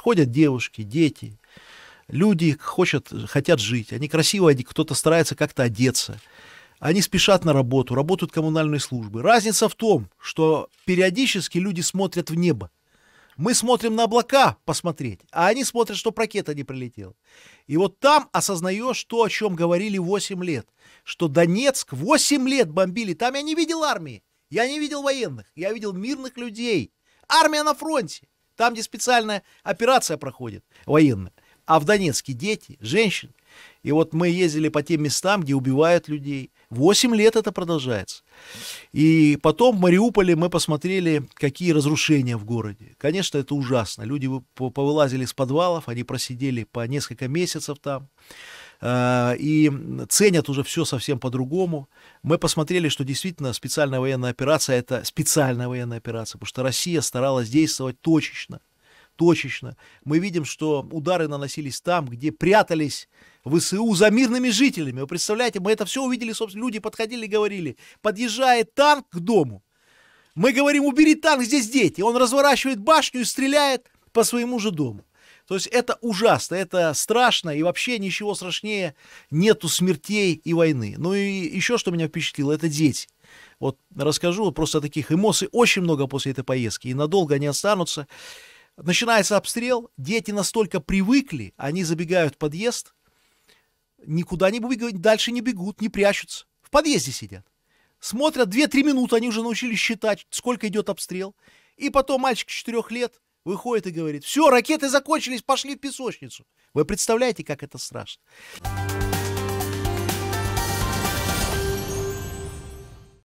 Ходят девушки, дети, люди хочет, хотят жить, они красивые, кто-то старается как-то одеться. Они спешат на работу, работают коммунальные службы. Разница в том, что периодически люди смотрят в небо. Мы смотрим на облака посмотреть, а они смотрят, что ракета не прилетел. И вот там осознаешь то, о чем говорили 8 лет. Что Донецк 8 лет бомбили. Там я не видел армии, я не видел военных, я видел мирных людей. Армия на фронте. Там, где специальная операция проходит, военная. А в Донецке дети, женщины. И вот мы ездили по тем местам, где убивают людей. Восемь лет это продолжается. И потом в Мариуполе мы посмотрели, какие разрушения в городе. Конечно, это ужасно. Люди повылазили из подвалов, они просидели по несколько месяцев там. Э, и ценят уже все совсем по-другому. Мы посмотрели, что действительно специальная военная операция – это специальная военная операция, потому что Россия старалась действовать точечно, точечно. Мы видим, что удары наносились там, где прятались ВСУ за мирными жителями. Вы представляете, мы это все увидели, собственно, люди подходили и говорили, подъезжает танк к дому, мы говорим, убери танк, здесь дети. Он разворачивает башню и стреляет по своему же дому. То есть это ужасно, это страшно, и вообще ничего страшнее нету смертей и войны. Ну и еще что меня впечатлило, это дети. Вот расскажу просто о таких эмоций очень много после этой поездки, и надолго они останутся. Начинается обстрел, дети настолько привыкли, они забегают в подъезд, никуда не бегают, дальше не бегут, не прячутся, в подъезде сидят. Смотрят 2-3 минуты, они уже научились считать, сколько идет обстрел. И потом мальчик 4 лет – выходит и говорит, все, ракеты закончились, пошли в песочницу. Вы представляете, как это страшно?